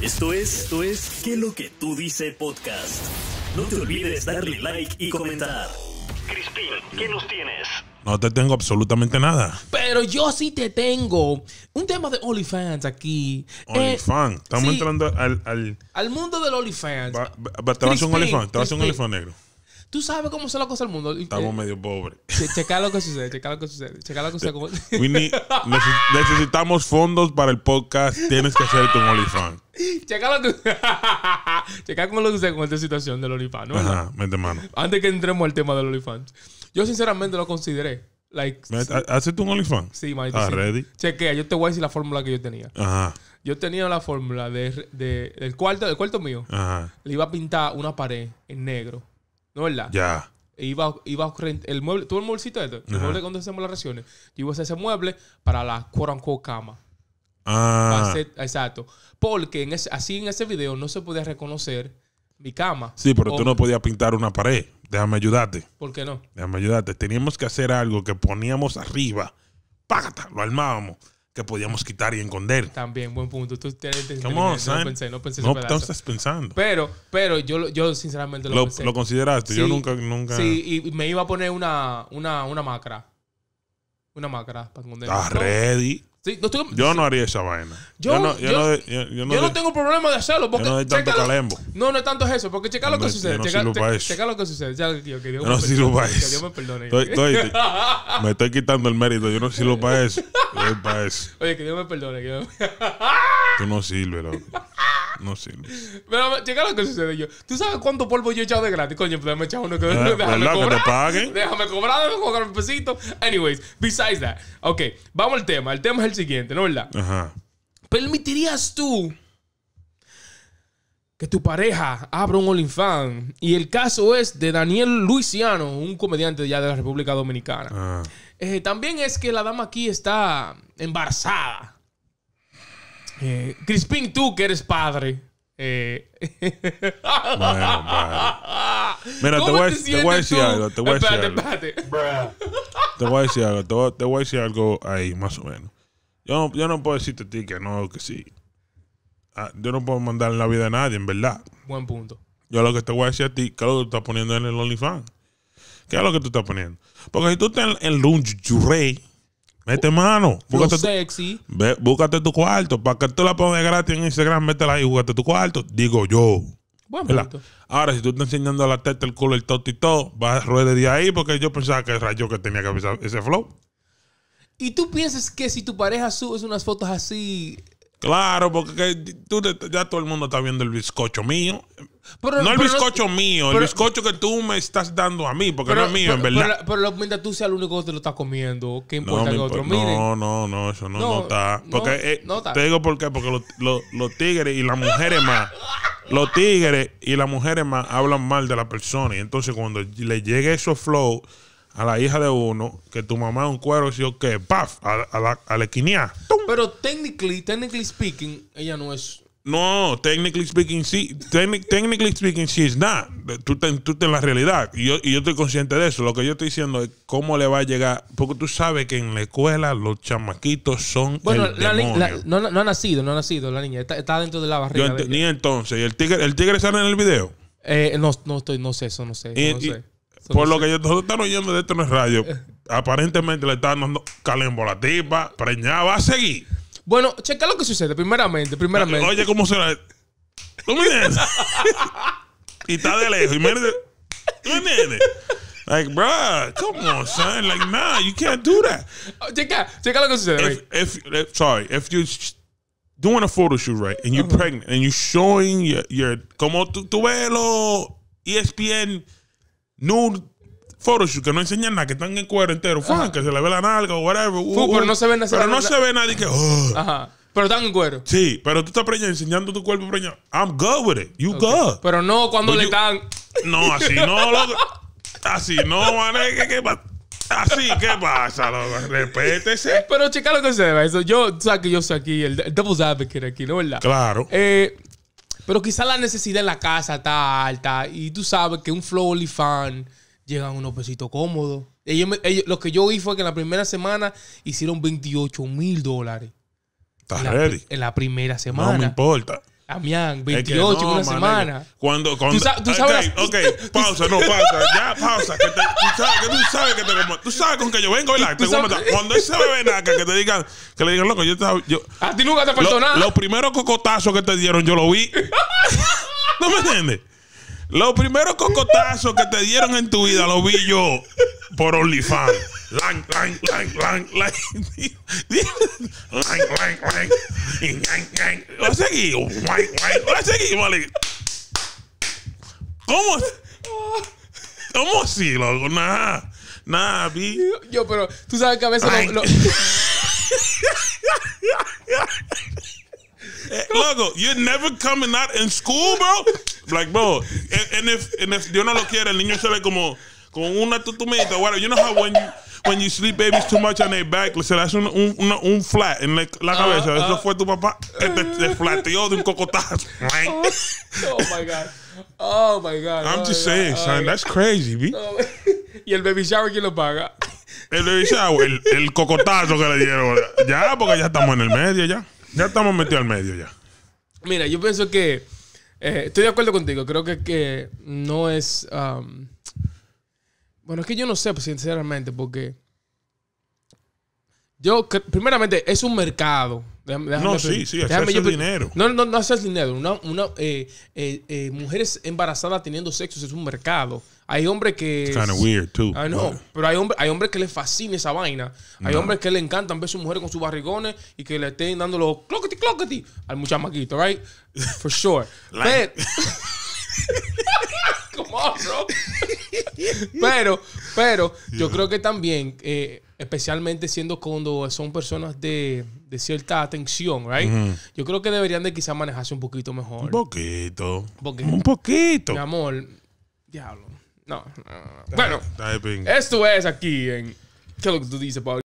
Esto es, esto es, ¿qué lo que tú dices? podcast? No te olvides darle like y comentar. Crispin, ¿qué nos tienes? No te tengo absolutamente nada. Pero yo sí te tengo un tema de OnlyFans aquí. OnlyFans. Eh, Estamos entrando al, al, mundo del OnlyFans. Va, te vas a un OnlyFans. Te vas a un OnlyFans negro. Tú sabes cómo son las cosas del mundo. Estamos eh, medio pobres. checa lo que sucede, checa lo que sucede, checa lo que sucede. We necesitamos fondos para el podcast. Tienes que hacer tu OnlyFans. Checa lo que Checa cómo lo sucede con esta situación del OnlyFans. ¿no? Ajá, mete mano. Antes que entremos al tema del OnlyFans. Yo sinceramente lo consideré. Like, ¿Haces tu OnlyFans? Sí, maestro. Ah, ready? Chequea, yo te voy a decir la fórmula que yo tenía. Ajá. Yo tenía la fórmula de, de, del, cuarto, del cuarto mío. Ajá. Le iba a pintar una pared en negro ¿No verdad? Ya. Iba, iba a ocurrir el mueble, todo el mueblecito este, el mueble cuando hacemos las reacciones. yo iba a hacer ese mueble para la quote cama. Ah. exacto. Porque así en ese video no se podía reconocer mi cama. Sí, pero tú no podías pintar una pared. Déjame ayudarte. ¿Por qué no? Déjame ayudarte. Teníamos que hacer algo que poníamos arriba. Págata, lo armábamos que podíamos quitar y esconder. También, buen punto. Tú tienes no pensé, no pensé No, no estás pensando. Pero, pero yo, yo sinceramente lo, pensé. Lo consideraste, yo nunca, nunca. Sí, y me iba a poner una, una, una macra. Una macra para esconder. ¿Estás ah, ready? yo no haría esa vaina. Yo, no, tengo problema de hacerlo. Porque yo no tanto calembo. No, no es tanto eso. Porque checa lo que sucede. checa, lo que sucede. Ya, lo que yo no sirvo para eso. Que Dios me perdone. me estoy quitando el mérito. Yo no sirvo para eso. para eso. Oye, que Dios me perdone. Que Tú no sirves, loco. No sirve. Pero llega lo que sucede yo. ¿Tú sabes cuánto polvo yo he echado de gratis? Coño, pues déjame echar uno que. no eh, pues, déjame cobrar. Déjame cobrar, déjame cobrar un pesito. Anyways, besides that. Ok, vamos al tema. El tema es el siguiente, ¿no es verdad? Ajá. ¿Permitirías tú que tu pareja abra un OnlyFans. Y el caso es de Daniel Luisiano, un comediante ya de la República Dominicana. Ah. Eh, también es que la dama aquí está embarazada. Eh, Crispín, tú que eres padre. Mira, te voy, a, decir algo. Te voy a decir algo. Te Te ahí, más o menos. Yo no, yo no puedo decirte a ti que no, que sí. Ah, yo no puedo mandar en la vida a nadie, en verdad. Buen punto. Yo lo que te voy a decir a ti, ¿qué es lo que tú estás poniendo en el OnlyFans? ¿Qué es lo que tú estás poniendo? Porque si tú estás en, en Lunch rey. Mete mano. Búscate sexy. búscate tu cuarto. Para que tú la pongas gratis en Instagram, métela ahí, y búscate tu cuarto. Digo yo. Bueno, Ahora, si tú estás enseñando la teta, el culo, el toto y todo, vas a ruede de ahí porque yo pensaba que era yo que tenía que avisar ese flow. ¿Y tú piensas que si tu pareja subes unas fotos así Claro, porque tú, ya todo el mundo está viendo el bizcocho mío. Pero, no el bizcocho mío, el bizcocho que tú me estás dando a mí, porque no es mío, en verdad. Pero, mientras tú seas el único que te lo está comiendo, ¿qué importa que otro mire? No, no, no, eso no, no, Porque, eh, Te digo por qué, porque los, tigres y las mujeres más, los tigres y las mujeres más hablan mal de la persona. Y entonces cuando le llegue eso flow a la hija de uno que tu mamá es un cuero, si yo qué, ¡paf! A, a la, a Pero technically, technically speaking, ella no es. No, technically speaking, sí. technically speaking, sí es nada. Tú estás en la realidad. Y yo, estoy consciente de eso. Lo que yo estoy diciendo es cómo le va a llegar. Porque tú sabes que en la escuela los chamaquitos son. Bueno, el la, no, no, ha nacido, no ha nacido la niña. Está, dentro de la barriga. ni entonces. ¿Y el tigre, el tigre sale en el video? Eh, no, no, estoy, no sé eso, no sé. no sé. Por lo que todos están oyendo de esto en el radio, eh. aparentemente le están dando calembo a la tipa, preñada, va a seguir. Bueno, checa lo que sucede, primeramente, primeramente. Oye, ¿cómo será? ¿Tú me y está de lejos, y me ¿Tú me Like, bro, come on, son. Like, nah, you can't do that. Oh, checa, checa lo que sucede. If, sorry, if you're doing a photo shoot, right? And you're pregnant and you're showing your, your como tú, ves ESPN no, photoshoot que no enseñan nada, que están en cuero entero, que se le ve la nalga o whatever. pero uh, uh. no se ve nada. no se ve nadie que. Ajá. Pero están en cuero. Sí, pero tú estás enseñando tu cuerpo preñado. I'm good with it. You good. Pero no cuando le están. No, así no, loco. Así no, mané, ¿Qué, qué pasa? Así, ¿qué pasa, loco? Repétese. Pero checa lo que se ve. Eso, yo, tú sabes que yo soy aquí, el, el que Advocate aquí, ¿no verdad? Claro. Eh, pero quizás la necesidad en la casa está alta y tú sabes que un Flow Only Fan llegan unos pesitos cómodos. Ellos, lo que yo vi fue que en la primera semana hicieron 28 mil dólares. ¿Estás ready? En la primera semana. No me importa. Amián, 28 una semana. Cuando, ¿Tú, sabes, ok, ok, pausa, no, pausa. Ya, pausa. Que tú, sabes, que tú sabes Tú sabes con que yo vengo, ¿verdad? cuando ese bebé naca, que te digan, que le digan, loco, yo estaba, Yo, a ti nunca te faltó nada. Los primeros cocotazos que te dieron, yo lo vi. ¿No me entiendes? Los primeros cocotazos que te dieron en tu vida los vi yo por OnlyFans. Lang, lang, lang, lang, lang. Lang, lang, lang. vale. ¿Cómo? ¿Cómo así, loco? Nah. Nah, vi. Yo, pero tú sabes que a veces lo... Eh, loco, you're never coming out in school, bro. Like, bro, yo if, no lo quiere, el niño sale como con una tutumita. Bueno, you know how when you, when you sleep babies too much on their back, se le hace un, un, flat en la, ah, cabeza. Eso ah. fue tu papá. Te, flateó de un cocotazo. Oh, oh my God. Oh my God. I'm oh just saying, that's crazy, ¿Y el baby shower quién lo paga? El baby shower, el, el cocotazo que le dieron. Ya, porque ya estamos en el medio, ya. Ya estamos metidos al medio, ya. Mira, yo pienso que eh, estoy de acuerdo contigo. Creo que, que no es. Um, bueno, es que yo no sé, pues, sinceramente, porque. Yo, primeramente, es un mercado. no, sí, sí, déjame, dinero. No, no, no haces dinero. Una, una eh, eh, eh mujeres embarazadas teniendo sexo es un mercado. Hay hombres que. Kind of weird, too. I know. Pero hay, hombres hay que les fascina esa vaina. Hay hombres que le encantan ver a sus mujer con sus barrigones y que le estén dando los clockety, clockety al muchamaquito, right? For sure. Pero. pero, yo creo que también, eh, especialmente siendo cuando son personas de, cierta atención, right? Yo creo que deberían de quizás manejarse un poquito mejor. Un poquito. un poquito. Mi amor, diablo. No, no, Bueno, esto es aquí en ¿Qué lo que tú dices, Paul?